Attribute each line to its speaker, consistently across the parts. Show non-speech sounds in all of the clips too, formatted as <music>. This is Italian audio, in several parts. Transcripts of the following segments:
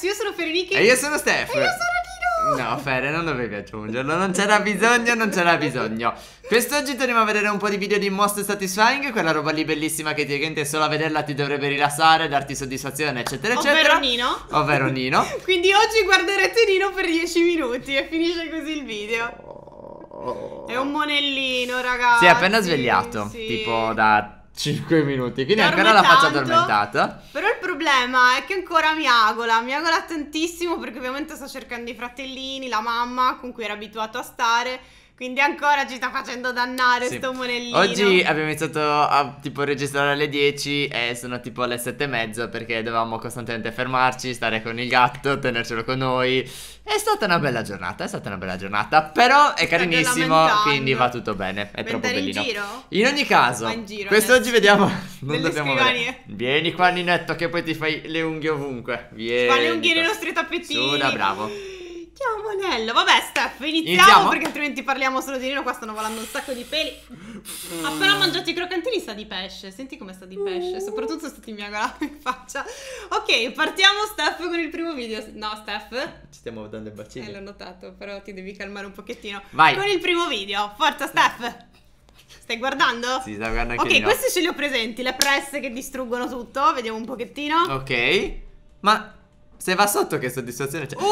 Speaker 1: ragazzi, io sono Ferenichi. E io sono Steph.
Speaker 2: E io sono Dino. No, Fere, non dovevi aggiungerlo. Non c'era bisogno, non c'era bisogno. Quest'oggi torniamo a vedere un po' di video di Most Satisfying, quella roba lì bellissima che praticamente solo a vederla ti dovrebbe rilassare, darti soddisfazione, eccetera, eccetera. Ovvero Nino. Ovvero Nino. <laughs>
Speaker 1: Quindi oggi guarderete Nino per 10 minuti e finisce così il video.
Speaker 2: Oh. È un
Speaker 1: monellino, ragazzi. Si è appena
Speaker 2: svegliato, sì. tipo da 5 minuti, quindi Dorme ancora la faccia addormentata.
Speaker 1: Però il problema è che ancora mi agola, mi agola tantissimo perché ovviamente sta cercando i fratellini, la mamma con cui era abituato a stare quindi ancora ci sta facendo dannare sì. sto monellino. Oggi abbiamo
Speaker 2: iniziato a tipo registrare alle 10 e sono tipo alle 7 e mezza perché dovevamo costantemente fermarci, stare con il gatto, tenercelo con noi. È stata una bella giornata, è stata una bella giornata, però è carinissimo, quindi va tutto bene, è Mentre troppo bellino. In, giro? in ogni caso, quest'oggi vediamo, non dobbiamo vedere. Vieni qua Ninetto che poi ti fai le unghie ovunque, vieni. Fa le unghie nei nostri
Speaker 1: tappetini. Una, bravo. Chiamo Nello. Vabbè, Steph, iniziamo, iniziamo, perché altrimenti parliamo solo di Nino. Qua stanno volando un sacco di peli. Mm. Ha però mangiato i croccantini, sta di pesce. Senti come sta di pesce. Mm. Soprattutto se ti miagolava <laughs> in faccia. Ok, partiamo, Steph, con il primo video. No, Steph.
Speaker 2: Ci stiamo dando il bacino. Eh, l'ho
Speaker 1: notato, però ti devi calmare un pochettino. Vai. Con il primo video. Forza, Steph. Stai guardando? Sì,
Speaker 2: stai guardando anche Ok, questi ce
Speaker 1: li ho presenti. Le presse che distruggono tutto. Vediamo un pochettino.
Speaker 2: Ok. Ma se va sotto che soddisfazione c'è. Uh!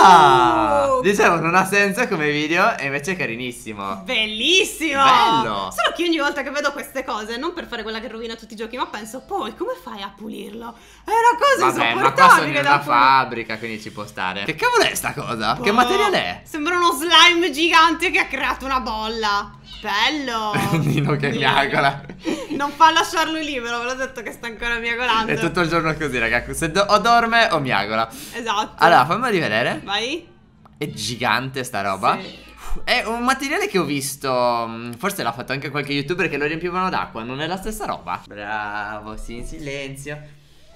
Speaker 1: Ah! Dicevo,
Speaker 2: non ha senso come video e invece è carinissimo.
Speaker 1: Bellissimo! Bello! Solo che ogni volta che vedo queste cose, non per fare quella che rovina tutti i giochi, ma penso, poi come fai a pulirlo? È una cosa Vabbè, ma qua sono in una
Speaker 2: fabbrica, quindi ci può stare. Che cavolo è sta cosa? Boh, che materiale è?
Speaker 1: Sembra uno slime gigante che ha creato una bolla. Bello! <laughs>
Speaker 2: Nino che miagola.
Speaker 1: <laughs> Non fa lasciarlo libero, ve l'ho detto che sta ancora miagolando. È
Speaker 2: tutto il giorno così, ragazzi. Se do o dorme o miagola.
Speaker 1: Esatto. Allora,
Speaker 2: fammi rivedere. Vai. È gigante sta roba. Sì. È un materiale che ho visto. Mm, forse l'ha fatto anche qualche youtuber che lo riempivano d'acqua. Non è la stessa roba. Bravo, sì, in silenzio.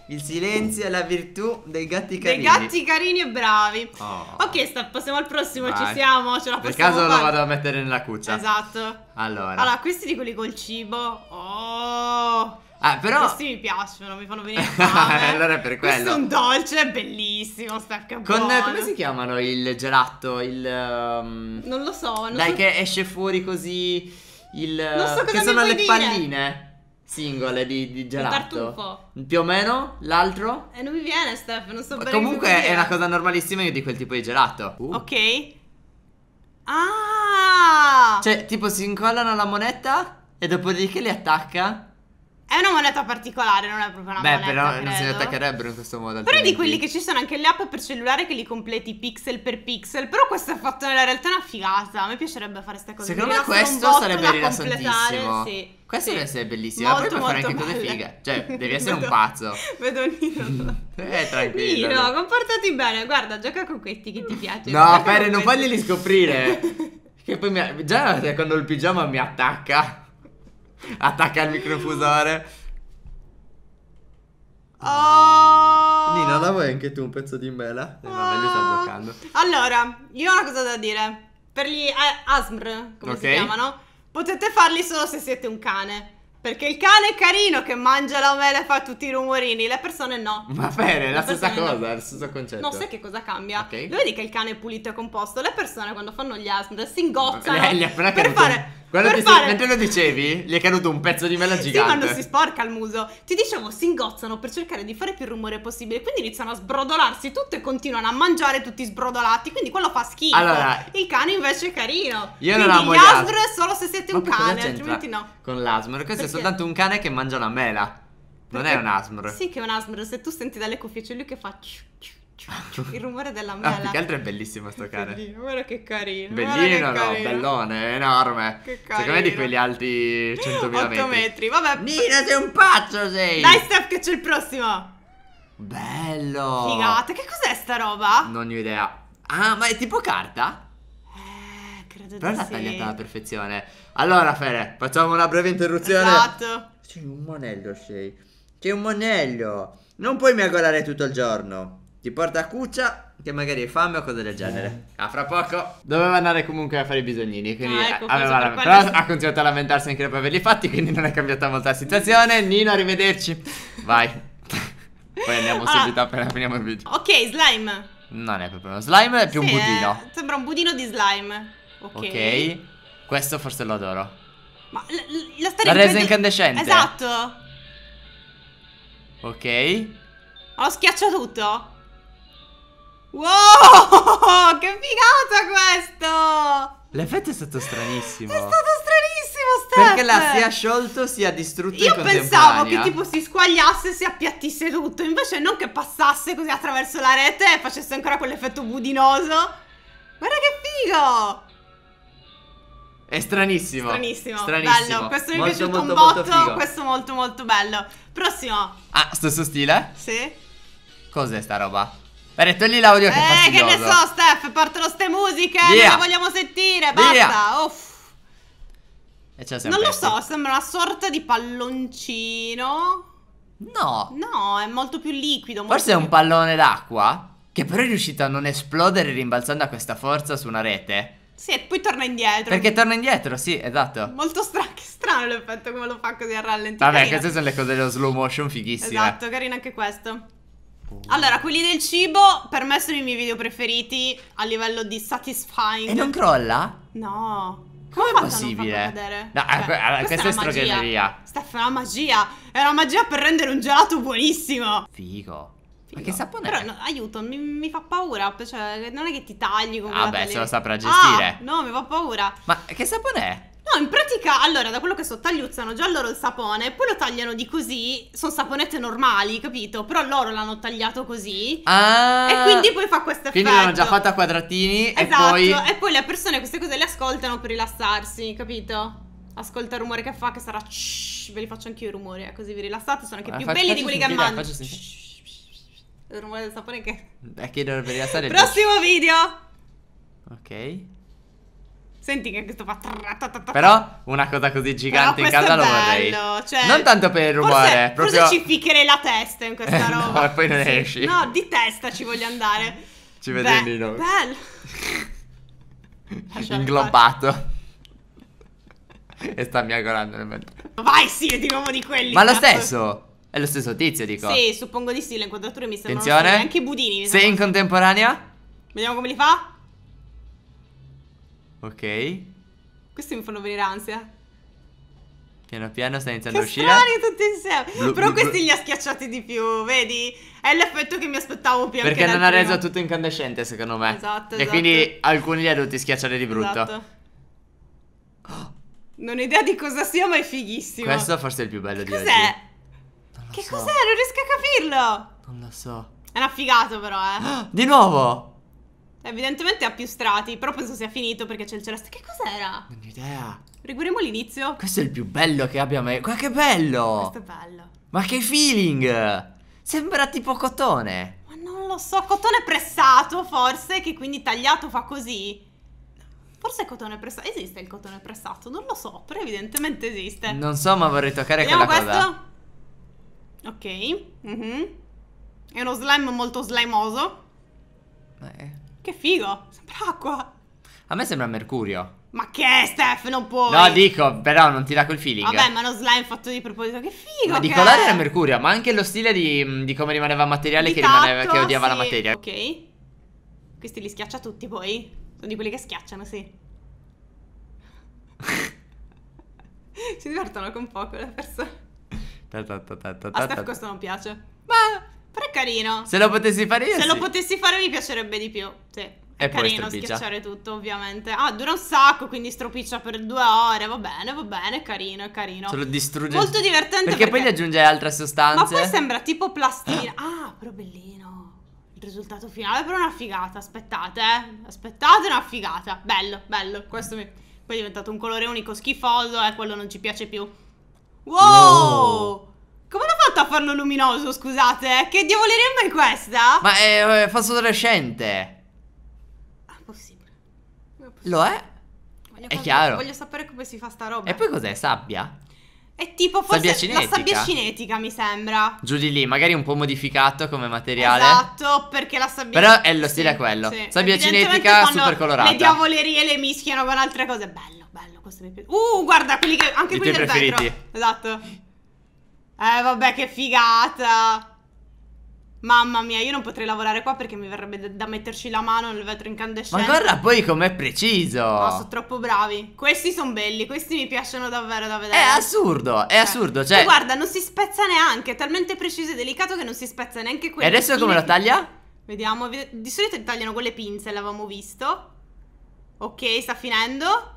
Speaker 2: Il silenzio è la virtù dei gatti carini. Dei gatti
Speaker 1: carini e bravi. Oh. Ok, sta, passiamo al prossimo. Vai. Ci siamo. Ce la per caso fare. lo vado a
Speaker 2: mettere nella cuccia.
Speaker 1: Esatto.
Speaker 2: Allora. Allora,
Speaker 1: questi di quelli col cibo. Oh. Ah, però... Questi mi piacciono, mi fanno venire <laughs>
Speaker 2: fame. allora è per quello. Questo è un
Speaker 1: dolce è bellissimo, stacca Con, buono. come si
Speaker 2: chiamano il gelato, il... Um...
Speaker 1: Non lo so. Non Dai, so... che
Speaker 2: esce fuori così il... Non so eh, cosa Che sono le dire. palline singole di, di gelato. Più o meno? L'altro?
Speaker 1: E eh, non mi viene, Steph, non so Ma bene Comunque è dire. una cosa
Speaker 2: normalissima io di quel tipo di gelato. Uh. Ok.
Speaker 1: Ah!
Speaker 2: Cioè, tipo si incollano la moneta e dopodiché li attacca
Speaker 1: è una moneta particolare, non è proprio una Beh, moneta. Beh, però credo. non si attaccherebbero
Speaker 2: in questo modo. Però di quelli che
Speaker 1: ci sono anche le app per cellulare che li completi pixel per pixel. Però questo è fatto nella realtà una figata. A me piacerebbe fare queste cose. Secondo me questo sarebbe rilassantissimo. Sì. Questo sì. deve essere
Speaker 2: bellissimo. Molto, poi puoi fare anche belle. cose fighe. Cioè, <laughs> devi essere vedo, un pazzo.
Speaker 1: Vedo Nino.
Speaker 2: eh, tranquillo. Nino,
Speaker 1: comportati bene. Guarda, gioca con questi che ti piacciono. No, Fere,
Speaker 2: non faglieli scoprire. <laughs> che poi mi... Già quando il pigiama mi attacca. Attacca il microfusore. Oh. Nina, la vuoi anche tu un pezzo di mela? Eh, ah.
Speaker 1: Allora, io ho una cosa da dire. Per gli ASMR, come okay. si chiamano, potete farli solo se siete un cane. Perché il cane è carino che mangia la mela e fa tutti i rumorini, le persone no. Va bene, è la stessa cosa, no.
Speaker 2: lo stesso concetto. Non sai che
Speaker 1: cosa cambia. Okay. Lui vedi che il cane è pulito e composto, le persone quando fanno gli ASMR si ingozzano.
Speaker 2: per caduto. fare Guarda, per ti fare... mentre lo dicevi, gli è caduto un pezzo di mela gigante. Sì, ma non si
Speaker 1: sporca il muso. Ti dicevo, si ingozzano per cercare di fare più rumore possibile. Quindi iniziano a sbrodolarsi tutto e continuano a mangiare tutti sbrodolati. Quindi quello fa schifo. Allora, il cane invece è carino. Io quindi non amo gli è solo se siete ma un cane, altrimenti no.
Speaker 2: Con l'asmer, questo Perché? è soltanto un cane che mangia la mela. Perché? Non è un asmer. Sì,
Speaker 1: che è un asmer. Se tu senti dalle cuffie c'è lui che fa. Ciu, ciu. <laughs> il rumore della ah, mela. Ah, che altro
Speaker 2: è bellissimo sto cane.
Speaker 1: guarda che carino. Bellino, che no, carino.
Speaker 2: bellone, enorme.
Speaker 1: Che carino. Secondo me di
Speaker 2: quelli alti 100.000 metri.
Speaker 1: metri, vabbè. Nina, sei un pazzo sei. Dai Steph che c'è il prossimo.
Speaker 2: Bello. Figata,
Speaker 1: che cos'è sta roba?
Speaker 2: Non ne ho idea. Ah, ma è tipo carta?
Speaker 1: Eh, credo Però di sì. Però l'ha tagliata alla
Speaker 2: perfezione. Allora, Fere, facciamo una breve interruzione.
Speaker 1: Esatto.
Speaker 2: Sei un monello, sei. Sei un monello. Non puoi miagolare tutto il giorno. Ti porta a cuccia che magari hai fame o cose del genere. A ah, fra poco. Doveva andare comunque a fare i bisognini. Quindi ah, ecco, aveva la... Però quale... ha continuato a lamentarsi anche dopo averli fatti. Quindi non è cambiata molto la situazione. Nino, arrivederci. Vai. <laughs> Poi andiamo subito ah. appena finiamo il video.
Speaker 1: Ok, slime.
Speaker 2: Non è proprio uno slime, è più sì, un budino. Eh,
Speaker 1: sembra un budino di slime. Ok. Ok.
Speaker 2: Questo forse lo adoro.
Speaker 1: Ma la, la, la resa incandescente. Esatto.
Speaker 2: Ok.
Speaker 1: Ho schiacciato tutto. Wow, che figata questo!
Speaker 2: L'effetto è stato stranissimo. È stato
Speaker 1: stranissimo, Steph. Perché la sia
Speaker 2: sciolto sia distrutto Io pensavo che tipo
Speaker 1: si squagliasse e si appiattisse tutto, invece non che passasse così attraverso la rete e facesse ancora quell'effetto budinoso. Guarda che figo!
Speaker 2: È stranissimo. Stranissimo. stranissimo. Bello. Questo mi è piaciuto molto, un botto. Molto questo
Speaker 1: molto molto bello. Prossimo.
Speaker 2: Ah, stesso stile? Sì. Cos'è sta roba? Bene, togli l'audio che eh, che ne so,
Speaker 1: Steph, portano ste musiche, Via. non le vogliamo sentire, basta. Via. Uff.
Speaker 2: E c'è Non lo so,
Speaker 1: sembra una sorta di palloncino. No. No, è molto più liquido. Molto Forse più... è un
Speaker 2: pallone d'acqua che però è riuscito a non esplodere rimbalzando a questa forza su una rete.
Speaker 1: Sì, e poi torna indietro. Perché torna
Speaker 2: indietro, sì, esatto.
Speaker 1: Molto stra strano l'effetto come lo fa così a rallentare. Vabbè, queste
Speaker 2: sono le cose dello slow motion fighissime. Esatto,
Speaker 1: carino anche questo. Allora, quelli del cibo per me sono i miei video preferiti a livello di satisfying. E non crolla? No. Come è possibile? No,
Speaker 2: eh, cioè, questa, è, è stregoneria.
Speaker 1: Stefano, è una magia. È una magia per rendere un gelato buonissimo.
Speaker 2: Figo.
Speaker 1: Figo. Ma che sapone Però, no, aiuto, mi, mi, fa paura. Cioè, non è che ti tagli con ah, quella Vabbè, se lo saprà gestire. Ah, no, mi fa paura.
Speaker 2: Ma che sapone è?
Speaker 1: No, in pratica, allora, da quello che so, tagliuzzano già loro il sapone, poi lo tagliano di così, sono saponette normali, capito? Però loro l'hanno tagliato così. Ah, e quindi poi fa questa effetto. Quindi l'hanno già fatta
Speaker 2: a quadratini esatto, e poi...
Speaker 1: e poi le persone queste cose le ascoltano per rilassarsi, capito? Ascolta il rumore che fa, che sarà... Shh, ve li faccio anch'io i rumori, eh, così vi rilassate, sono anche allora, più faccio, belli di quelli sentire, che mangio. Il rumore del sapone che...
Speaker 2: Beh, che dovrebbe rilassare... <laughs> Prossimo video! Ok...
Speaker 1: Senti che questo fa Però
Speaker 2: una cosa così gigante in casa lo vorrei. Cioè, non tanto per il rumore, forse, proprio Forse ci
Speaker 1: piccherei la testa in questa <laughs> roba.
Speaker 2: no, e poi non sì. esci. No,
Speaker 1: di testa ci voglio andare. Ci vede lì noi.
Speaker 2: Bello. <laughs> Inglobato. e sta miagolando nel mezzo.
Speaker 1: Vai, sì, è di nuovo di quelli. Ma lo stesso.
Speaker 2: È lo stesso tizio, dico. Sì,
Speaker 1: suppongo di sì, le inquadrature mi stanno Attenzione. Anche i budini mi Sei in
Speaker 2: contemporanea?
Speaker 1: Vediamo come li fa. Ok. Questi mi fanno venire ansia.
Speaker 2: Piano piano sta iniziando che a uscire. Strani
Speaker 1: tutti insieme. Blu, Però questi blu. li ha schiacciati di più, vedi? È l'effetto che mi aspettavo più. Perché non ha reso tutto
Speaker 2: incandescente, secondo me. Esatto. E esatto. quindi alcuni li ha dovuti schiacciare di brutto. Esatto.
Speaker 1: Non ho idea di cosa sia, ma è fighissimo. Questo
Speaker 2: forse è il più bello che di oggi. Cos'è?
Speaker 1: Che so. cos'è? Non riesco a capirlo. Non lo so. È una figata però, eh.
Speaker 2: <gasps> Di nuovo?
Speaker 1: Evidentemente ha più strati, però penso sia finito perché c'è il celeste. Che cos'era? Non ho idea. Riguardiamo l'inizio.
Speaker 2: Questo è il più bello che abbia mai... Guarda che bello! Questo è bello. Ma che feeling! Sembra tipo cotone.
Speaker 1: Ma non lo so, cotone pressato forse, che quindi tagliato fa così. Forse è cotone pressato. Esiste il cotone pressato? Non lo so, però evidentemente esiste. Non
Speaker 2: so, ma vorrei toccare Vediamo quella questo.
Speaker 1: cosa. Ok. Mm -hmm. È uno slime molto slimoso. Beh... Che figo, sembra acqua.
Speaker 2: A me sembra mercurio.
Speaker 1: Ma che è, Steph, non puoi No
Speaker 2: dico però non ti dà quel feeling Vabbè ma
Speaker 1: lo slime fatto di proposito Che figo Ma di colore era
Speaker 2: mercurio Ma anche lo stile di, mm, di come rimaneva materiale di che, tatto, rimaneva, che odiava sì. la materia
Speaker 1: Ok Questi li schiaccia tutti poi Sono di quelli che schiacciano sì <laughs> Si divertono con poco le persone
Speaker 2: Ta ta ta ta ta ta ta. A Steph questo
Speaker 1: non piace Ma carino. Se lo potessi fare io. Se sì. lo potessi fare mi piacerebbe di più. Sì. È e carino schiacciare tutto, ovviamente. Ah, dura un sacco, quindi stropiccia per due ore. Va bene, va bene, è carino, è carino. Se lo distrugge. Molto divertente. Perché, perché...
Speaker 2: poi gli aggiunge altre sostanze. Ma poi sembra
Speaker 1: tipo plastina. Ah. ah, però bellino. Il risultato finale però è una figata. Aspettate, eh. Aspettate, una figata. Bello, bello. Questo mi... Poi è diventato un colore unico schifoso e eh, quello non ci piace più. Wow! wow fatto a farlo luminoso, scusate? Eh. Che diavoleria è questa? Ma è, eh,
Speaker 2: ah, è fosforescente. Ah,
Speaker 1: possibile. Lo è? Voglio è capire, chiaro. Voglio sapere come si fa sta roba. E poi
Speaker 2: cos'è? Sabbia?
Speaker 1: È tipo forse sabbia cinetica. la sabbia cinetica, mi sembra.
Speaker 2: Giù di lì, magari un po' modificato come materiale.
Speaker 1: Esatto, perché la sabbia Però è lo
Speaker 2: stile sì, quello. Sì. Sabbia cinetica super colorata. Le
Speaker 1: diavolerie le mischiano con altre cose. Bello, bello, questo mi piace. Uh, guarda, quelli che anche I quelli del preferiti. vetro. Esatto. Eh, vabbè, che figata. Mamma mia, io non potrei lavorare qua perché mi verrebbe da metterci la mano nel vetro incandescente. Ma guarda
Speaker 2: poi com'è preciso. No, sono
Speaker 1: troppo bravi. Questi sono belli, questi mi piacciono davvero da vedere. È
Speaker 2: assurdo, è eh. assurdo, cioè... Ma guarda,
Speaker 1: non si spezza neanche, è talmente preciso e delicato che non si spezza neanche quello. E adesso come lo taglia? Vediamo, di solito tagliano con le pinze, l'avevamo visto. Ok, sta finendo.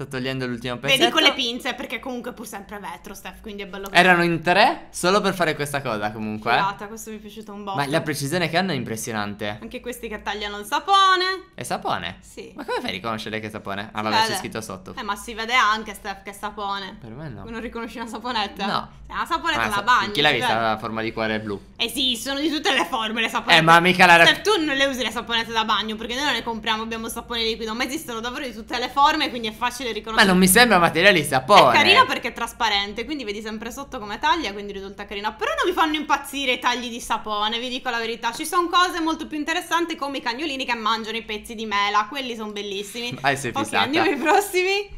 Speaker 2: Sto togliendo l'ultimo pezzetto. Vedi con le
Speaker 1: pinze perché comunque pur sempre vetro, Steph, quindi è bello così. Erano
Speaker 2: in tre solo per fare questa cosa comunque. Figata,
Speaker 1: esatto, questo mi è piaciuto un botto. Ma la
Speaker 2: precisione che hanno è impressionante.
Speaker 1: Anche questi che tagliano il sapone.
Speaker 2: È sapone?
Speaker 1: Sì. Ma come fai a
Speaker 2: riconoscere che è sapone? Ah, si vabbè, c'è scritto sotto. Eh, ma
Speaker 1: si vede anche, Steph, che è sapone. Per me no. non riconosci una saponetta? No. È eh, una saponetta alla ah, sa bagna. Chi l'ha vista la
Speaker 2: forma di cuore blu?
Speaker 1: Eh sì, sono di tutte le forme le saponette. Eh, ma mica la... Steph, tu non le usi le saponette da bagno perché noi non le compriamo, abbiamo sapone liquido, ma esistono davvero di tutte le forme, quindi è facile riconosce. Ma non mi sembra
Speaker 2: materialista, poi. È carina
Speaker 1: perché è trasparente, quindi vedi sempre sotto come taglia, quindi risulta carina. Però non mi fanno impazzire i tagli di sapone, vi dico la verità. Ci sono cose molto più interessanti come i cagnolini che mangiano i pezzi di mela, quelli sono bellissimi. Ah, <laughs> sei okay, fissata. andiamo ai prossimi.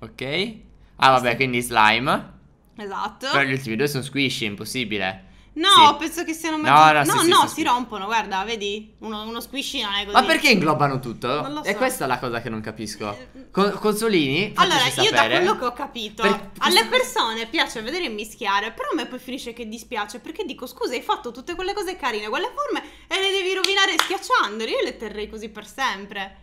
Speaker 2: Ok. Ah, vabbè, quindi slime.
Speaker 1: Esatto. Però gli
Speaker 2: ultimi due sono squishy, impossibile.
Speaker 1: No, sì. penso che siano mai... No, no, no, sì, no sì, si rompono, guarda, vedi? Uno, uno squiscinone così. Ma perché inglobano
Speaker 2: tutto? Non lo so. E questa è la cosa che non capisco. Eh, Con, consolini, Allora, io sapere. da quello che ho
Speaker 1: capito, per... alle persone piace vedere mischiare, però a me poi finisce che dispiace, perché dico, scusa, hai fatto tutte quelle cose carine, quelle forme, e le devi rovinare schiacciandole, io le terrei così per sempre.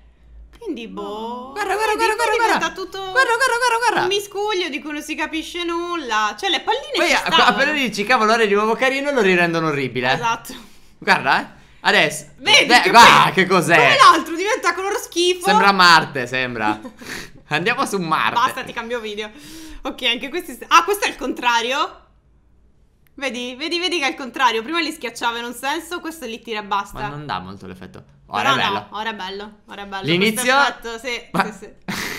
Speaker 1: Quindi boh. Guarda, guarda, guarda, guarda, guarda. tutto guarda, guarda, guarda, guarda. Un miscuglio di cui non si capisce nulla. Cioè le palline Poi ci ah, a, stavano.
Speaker 2: appena dici cavolo, ora di nuovo carino lo rirendono orribile. Esatto. Guarda, eh. Adesso. Vedi beh, che guarda che cos'è. Come l'altro
Speaker 1: diventa color schifo. Sembra Marte,
Speaker 2: sembra. <laughs> Andiamo su Marte. Basta,
Speaker 1: ti cambio video. Ok, anche questi Ah, questo è il contrario. Vedi, vedi, vedi che è il contrario. Prima li schiacciava in un senso, questo li tira e basta. Ma non
Speaker 2: dà molto l'effetto. Ora, Però è bello. No,
Speaker 1: ora è bello. Ora è bello. L'inizio... Fatto, sì, Ma... sì, sì.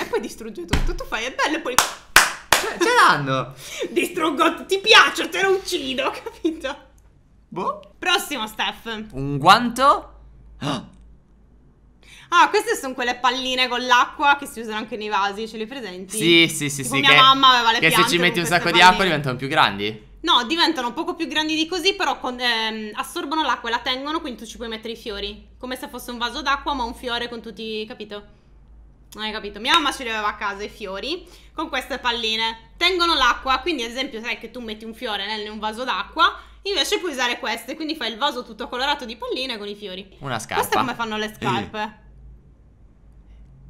Speaker 1: E poi distrugge tutto. Tu fai, è bello e poi... Ce, ce
Speaker 2: l'hanno!
Speaker 1: <laughs> Distruggo, ti piaccio, te lo uccido, <laughs> capito? Boh. Prossimo, Steph. Un guanto? <gasps> Ah, queste sono quelle palline con l'acqua che si usano anche nei vasi, ce le presenti? Sì, sì, sì, tipo sì. Mia che, mamma aveva le che Che se ci metti un sacco palline. di acqua
Speaker 2: diventano più grandi.
Speaker 1: No, diventano poco più grandi di così, però con, ehm, assorbono l'acqua e la tengono, quindi tu ci puoi mettere i fiori. Come se fosse un vaso d'acqua, ma un fiore con tutti, capito? Non hai capito? Mia mamma ci li aveva a casa i fiori con queste palline. Tengono l'acqua, quindi ad esempio sai che tu metti un fiore nel un vaso d'acqua, invece puoi usare queste, quindi fai il vaso tutto colorato di palline con i fiori.
Speaker 2: Una scarpa. Questo è come fanno le scarpe.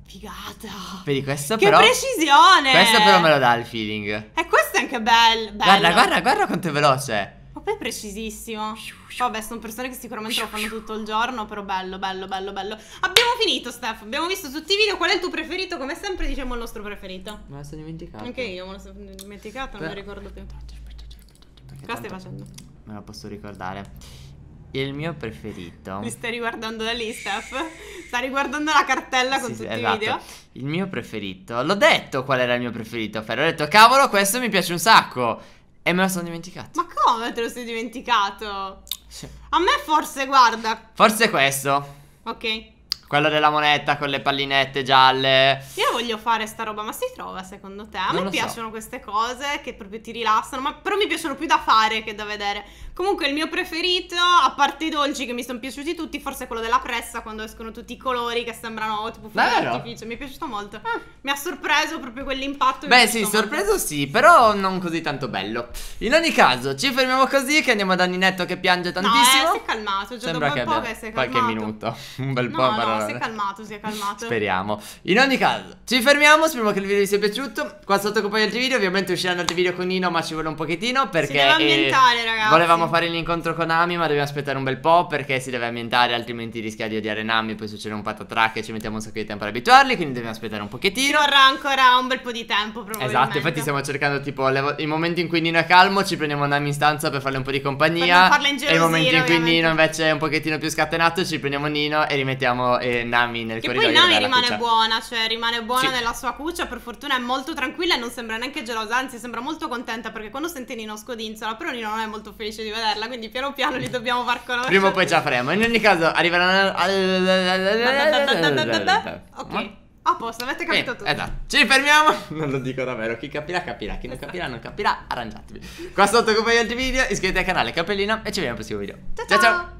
Speaker 1: Figata.
Speaker 2: Vedi, questa che però. Che precisione! Questa però me lo dà il feeling. E
Speaker 1: eh, questa è anche bello. Guarda, guarda, guarda
Speaker 2: quanto è veloce.
Speaker 1: Ma poi è precisissimo. Vabbè, sono persone che sicuramente lo fanno tutto il giorno, però bello, bello, bello, bello. Abbiamo finito, Steph. Abbiamo visto tutti i video. Qual è il tuo preferito? Come sempre diciamo il nostro preferito.
Speaker 2: Me lo sono dimenticato. Anche
Speaker 1: io me lo sono dimenticato, però... non lo ricordo più. Cosa stai facendo?
Speaker 2: Me lo posso ricordare. Il mio preferito. Mi stai
Speaker 1: riguardando la lista? Sta riguardando la cartella con sì, tutti esatto. i video.
Speaker 2: Il mio preferito. L'ho detto qual era il mio preferito, Ferro. Ho detto, cavolo, questo mi piace un sacco. E me lo sono dimenticato. Ma
Speaker 1: come te lo sei dimenticato? Sì. A me forse, guarda.
Speaker 2: Forse questo. Ok. Quello della moneta con le pallinette gialle.
Speaker 1: Io voglio fare sta roba, ma si trova secondo te? A non me piacciono so. queste cose che proprio ti rilassano, ma però mi piacciono più da fare che da vedere. Comunque il mio preferito, a parte i dolci che mi sono piaciuti tutti, forse quello della pressa quando escono tutti i colori che sembrano tipo fuoco d'artificio. Mi è piaciuto molto. Eh. Mi ha sorpreso proprio quell'impatto. Beh sì, sorpreso
Speaker 2: molto. sì, però non così tanto bello. In ogni caso, ci fermiamo così che andiamo da Ninetto che piange tantissimo.
Speaker 1: No, eh, si è calmato, già cioè, Sembra dopo che un po' che si
Speaker 2: è calmato. Qualche minuto, un bel no, po' no, si è
Speaker 1: calmato, si è calmato.
Speaker 2: Speriamo. In ogni caso, ci fermiamo. Speriamo che il video vi sia piaciuto. Qua sotto compagno altri video. Ovviamente usciranno altri video con Nino, ma ci vuole un pochettino. Perché. Si deve eh, ambientare, ragazzi. Volevamo fare l'incontro con Ami, ma dobbiamo aspettare un bel po'. Perché si deve ambientare, altrimenti rischia di odiare Nami. Poi succede un patatrack e ci mettiamo un sacco di tempo ad abituarli. Quindi dobbiamo aspettare un pochettino. Ci
Speaker 1: vorrà ancora un bel po' di tempo, probabilmente. Esatto, infatti
Speaker 2: stiamo cercando tipo i momenti in cui Nino è calmo, ci prendiamo Nami in stanza per farle un po' di compagnia. Per non farla ingelosire, E i momenti in cui ovviamente. Nino invece è un pochettino più scatenato, ci prendiamo Nino e rimettiamo e Nami nel che corridoio. E poi Nami rimane
Speaker 1: buona, cioè rimane buona sì. nella sua cuccia, per fortuna è molto tranquilla e non sembra neanche gelosa, anzi sembra molto contenta perché quando sente Nino scodinzola, però Nino non è molto felice di vederla, quindi piano piano li dobbiamo far conoscere. Prima o
Speaker 2: poi ce la faremo, in ogni caso arriveranno...
Speaker 1: Ok. A posto, avete capito eh, tutto.
Speaker 2: Esatto. Ci fermiamo. Non lo dico davvero. Chi capirà, capirà. Chi non capirà, non capirà. Arrangiatevi. Qua sotto, come gli altri video, iscrivetevi al canale, cappellina. E ci vediamo al prossimo video. ciao. ciao. ciao.